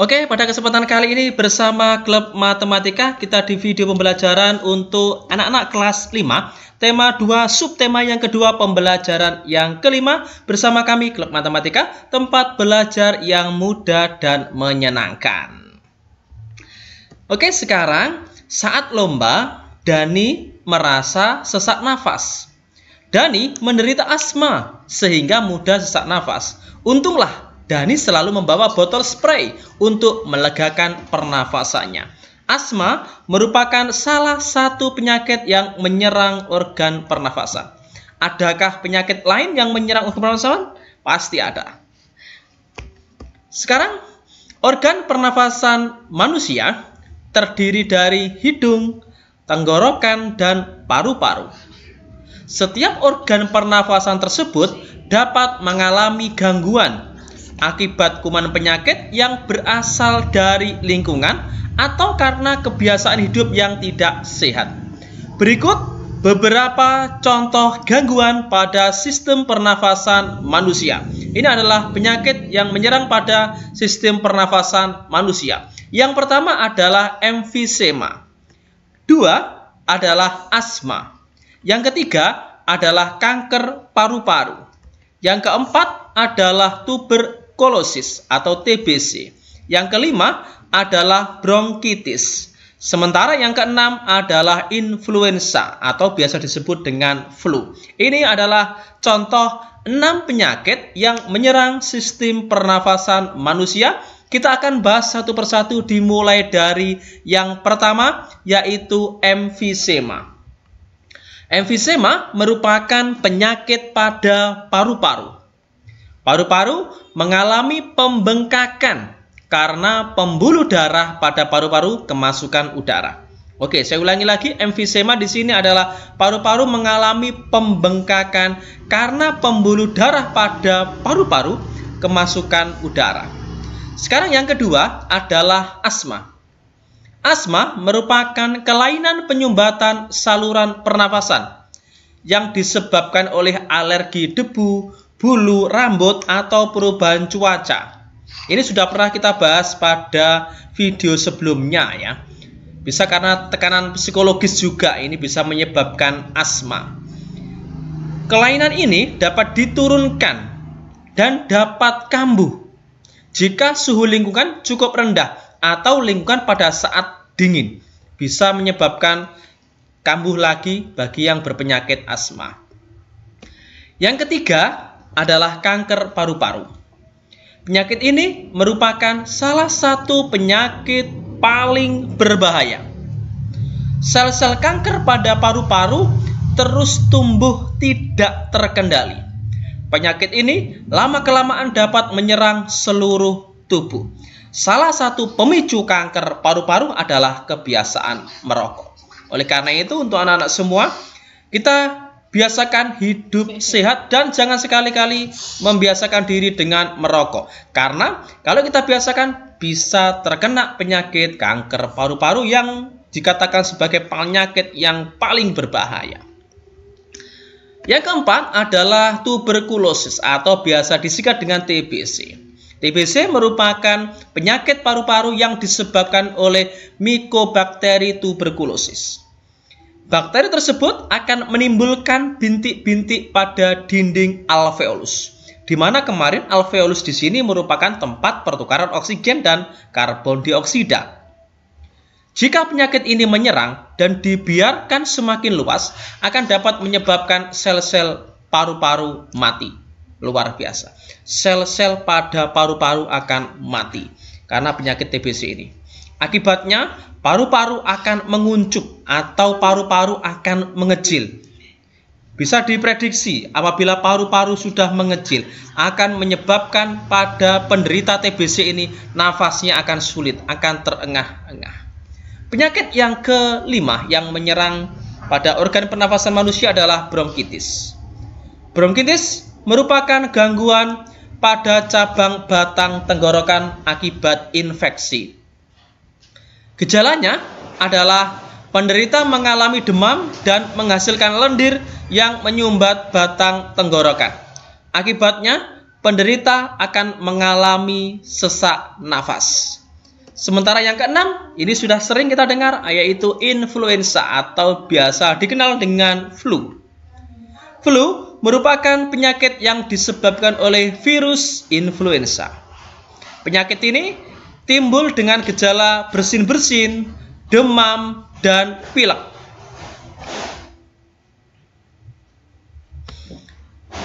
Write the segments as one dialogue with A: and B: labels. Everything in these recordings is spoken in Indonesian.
A: Oke, pada kesempatan kali ini bersama klub matematika kita di video pembelajaran untuk anak-anak kelas 5, tema 2 subtema yang kedua pembelajaran yang kelima bersama kami klub matematika, tempat belajar yang mudah dan menyenangkan. Oke, sekarang saat lomba Dani merasa sesak nafas. Dani menderita asma sehingga mudah sesak nafas. Untunglah Dani selalu membawa botol spray untuk melegakan pernafasannya. Asma merupakan salah satu penyakit yang menyerang organ pernafasan. Adakah penyakit lain yang menyerang organ pernafasan? Pasti ada. Sekarang, organ pernafasan manusia terdiri dari hidung, tenggorokan, dan paru-paru. Setiap organ pernafasan tersebut dapat mengalami gangguan akibat kuman penyakit yang berasal dari lingkungan atau karena kebiasaan hidup yang tidak sehat. Berikut beberapa contoh gangguan pada sistem pernafasan manusia. Ini adalah penyakit yang menyerang pada sistem pernafasan manusia. Yang pertama adalah emfisema. Dua adalah asma. Yang ketiga adalah kanker paru-paru. Yang keempat adalah tuber tuberkulosis atau TBC. Yang kelima adalah bronkitis. Sementara yang keenam adalah influenza atau biasa disebut dengan flu. Ini adalah contoh enam penyakit yang menyerang sistem pernafasan manusia. Kita akan bahas satu persatu dimulai dari yang pertama yaitu emfisema. Emfisema merupakan penyakit pada paru-paru. Paru-paru mengalami pembengkakan karena pembuluh darah pada paru-paru kemasukan udara. Oke, saya ulangi lagi, emfisema di sini adalah paru-paru mengalami pembengkakan karena pembuluh darah pada paru-paru kemasukan udara. Sekarang yang kedua adalah asma. Asma merupakan kelainan penyumbatan saluran pernafasan yang disebabkan oleh alergi debu, bulu, rambut, atau perubahan cuaca. Ini sudah pernah kita bahas pada video sebelumnya ya. Bisa karena tekanan psikologis juga ini bisa menyebabkan asma. Kelainan ini dapat diturunkan dan dapat kambuh jika suhu lingkungan cukup rendah atau lingkungan pada saat dingin. Bisa menyebabkan kambuh lagi bagi yang berpenyakit asma. Yang ketiga, adalah kanker paru-paru. Penyakit ini merupakan salah satu penyakit paling berbahaya. Sel-sel kanker pada paru-paru terus tumbuh tidak terkendali. Penyakit ini lama-kelamaan dapat menyerang seluruh tubuh. Salah satu pemicu kanker paru-paru adalah kebiasaan merokok. Oleh karena itu, untuk anak-anak semua, kita biasakan hidup sehat dan jangan sekali-kali membiasakan diri dengan merokok. Karena kalau kita biasakan bisa terkena penyakit kanker paru-paru yang dikatakan sebagai penyakit yang paling berbahaya. Yang keempat adalah tuberkulosis atau biasa disingkat dengan TBC. TBC merupakan penyakit paru-paru yang disebabkan oleh mikobakteri tuberculosis. Bakteri tersebut akan menimbulkan bintik-bintik pada dinding alveolus. Di mana kemarin alveolus di sini merupakan tempat pertukaran oksigen dan karbon dioksida. Jika penyakit ini menyerang dan dibiarkan semakin luas, akan dapat menyebabkan sel-sel paru-paru mati. Luar biasa. Sel-sel pada paru-paru akan mati karena penyakit TBC ini. Akibatnya, paru-paru akan menguncup atau paru-paru akan mengecil. Bisa diprediksi apabila paru-paru sudah mengecil akan menyebabkan pada penderita TBC ini nafasnya akan sulit, akan terengah-engah. Penyakit yang kelima yang menyerang pada organ pernafasan manusia adalah bronkitis. Bronkitis merupakan gangguan pada cabang batang tenggorokan akibat infeksi. Gejalanya adalah penderita mengalami demam dan menghasilkan lendir yang menyumbat batang tenggorokan. Akibatnya, penderita akan mengalami sesak nafas. Sementara yang keenam, ini sudah sering kita dengar, yaitu influenza atau biasa dikenal dengan flu. Flu merupakan penyakit yang disebabkan oleh virus influenza. Penyakit ini timbul dengan gejala bersin-bersin, demam, dan pilek.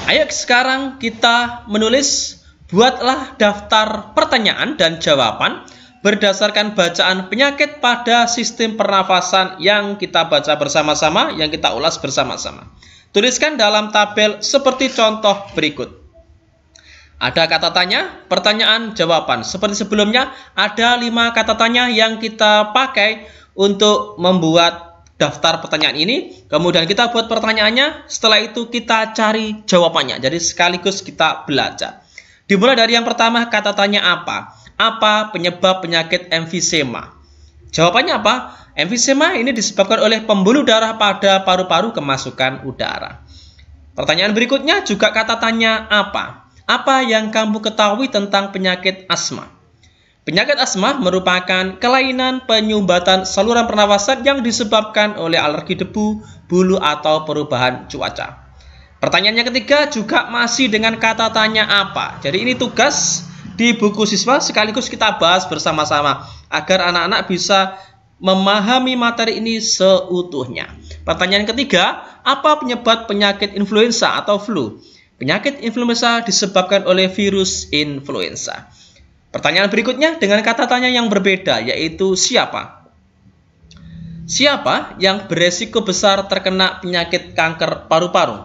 A: Ayo sekarang kita menulis buatlah daftar pertanyaan dan jawaban berdasarkan bacaan penyakit pada sistem pernafasan yang kita baca bersama-sama, yang kita ulas bersama-sama. Tuliskan dalam tabel seperti contoh berikut. Ada kata tanya, pertanyaan, jawaban. Seperti sebelumnya, ada lima kata tanya yang kita pakai untuk membuat daftar pertanyaan ini. Kemudian kita buat pertanyaannya, setelah itu kita cari jawabannya. Jadi sekaligus kita belajar. Dimulai dari yang pertama, kata tanya apa? Apa penyebab penyakit emfisema? Jawabannya apa? Emfisema ini disebabkan oleh pembuluh darah pada paru-paru kemasukan udara. Pertanyaan berikutnya juga kata tanya apa? Apa yang kamu ketahui tentang penyakit asma? Penyakit asma merupakan kelainan penyumbatan saluran pernafasan yang disebabkan oleh alergi debu, bulu, atau perubahan cuaca. Pertanyaannya ketiga juga masih dengan kata tanya apa. Jadi ini tugas di buku siswa sekaligus kita bahas bersama-sama agar anak-anak bisa memahami materi ini seutuhnya. Pertanyaan ketiga, apa penyebab penyakit influenza atau flu? Penyakit influenza disebabkan oleh virus influenza. Pertanyaan berikutnya dengan kata tanya yang berbeda yaitu siapa? Siapa yang beresiko besar terkena penyakit kanker paru-paru?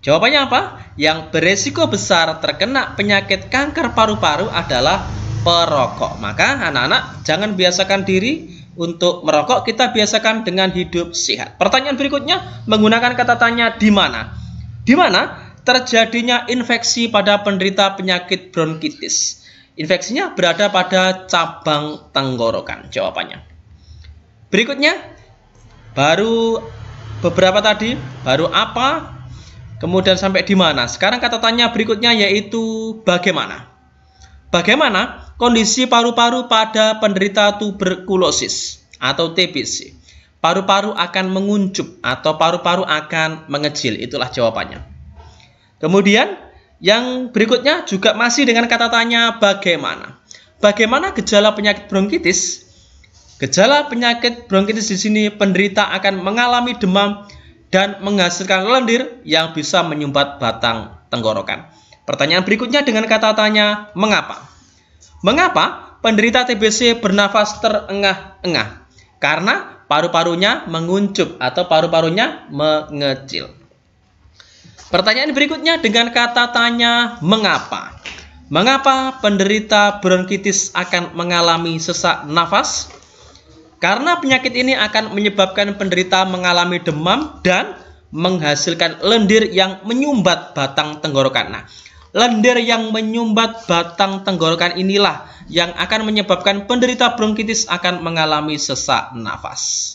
A: Jawabannya apa? Yang beresiko besar terkena penyakit kanker paru-paru adalah perokok. Maka anak-anak jangan biasakan diri untuk merokok, kita biasakan dengan hidup sehat. Pertanyaan berikutnya menggunakan kata tanya di mana? Di mana terjadinya infeksi pada penderita penyakit bronkitis. Infeksinya berada pada cabang tenggorokan jawabannya. Berikutnya baru beberapa tadi, baru apa, kemudian sampai di mana. Sekarang kata tanya berikutnya yaitu bagaimana. Bagaimana kondisi paru-paru pada penderita tuberkulosis atau TBC? Paru-paru akan menguncup atau paru-paru akan mengecil, itulah jawabannya. Kemudian yang berikutnya juga masih dengan kata tanya bagaimana. Bagaimana gejala penyakit bronkitis? Gejala penyakit bronkitis di sini penderita akan mengalami demam dan menghasilkan lendir yang bisa menyumbat batang tenggorokan. Pertanyaan berikutnya dengan kata tanya mengapa? Mengapa penderita TBC bernafas terengah-engah? Karena paru-parunya menguncup atau paru-parunya mengecil. Pertanyaan berikutnya dengan kata tanya mengapa? Mengapa penderita bronkitis akan mengalami sesak nafas? Karena penyakit ini akan menyebabkan penderita mengalami demam dan menghasilkan lendir yang menyumbat batang tenggorokan. Nah, lendir yang menyumbat batang tenggorokan inilah yang akan menyebabkan penderita bronkitis akan mengalami sesak nafas.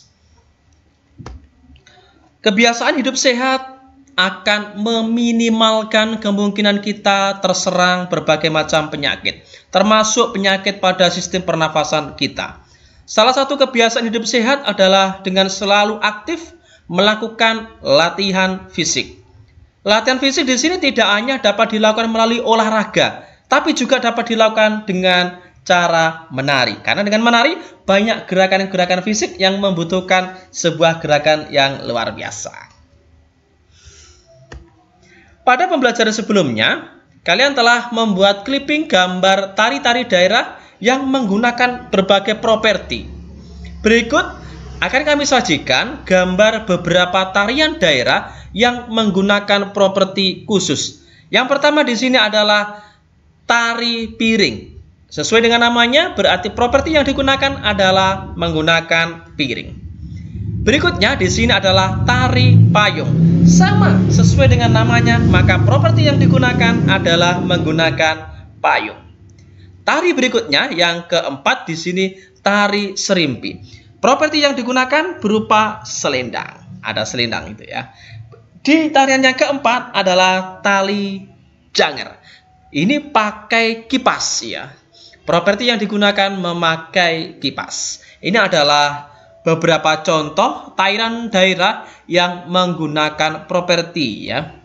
A: Kebiasaan hidup sehat akan meminimalkan kemungkinan kita terserang berbagai macam penyakit, termasuk penyakit pada sistem pernafasan kita. Salah satu kebiasaan hidup sehat adalah dengan selalu aktif melakukan latihan fisik. Latihan fisik di sini tidak hanya dapat dilakukan melalui olahraga, tapi juga dapat dilakukan dengan cara menari. Karena dengan menari banyak gerakan-gerakan fisik yang membutuhkan sebuah gerakan yang luar biasa. Pada pembelajaran sebelumnya, kalian telah membuat clipping gambar tari-tari daerah yang menggunakan berbagai properti. Berikut akan kami sajikan gambar beberapa tarian daerah yang menggunakan properti khusus. Yang pertama di sini adalah tari piring. Sesuai dengan namanya, berarti properti yang digunakan adalah menggunakan piring. Berikutnya di sini adalah tari payung. Sama sesuai dengan namanya, maka properti yang digunakan adalah menggunakan payung. Tari berikutnya yang keempat di sini tari serimpi. Properti yang digunakan berupa selendang. Ada selendang itu ya. Di tarian yang keempat adalah tali janger. Ini pakai kipas ya. Properti yang digunakan memakai kipas. Ini adalah beberapa contoh tairan daerah yang menggunakan properti ya.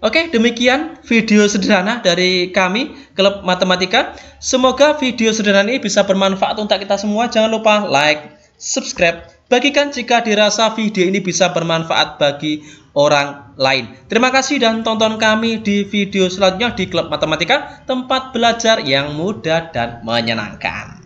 A: Oke, demikian video sederhana dari kami, Klub Matematika. Semoga video sederhana ini bisa bermanfaat untuk kita semua. Jangan lupa like, subscribe, bagikan jika dirasa video ini bisa bermanfaat bagi orang lain. Terima kasih dan tonton kami di video selanjutnya di Klub Matematika, tempat belajar yang mudah dan menyenangkan.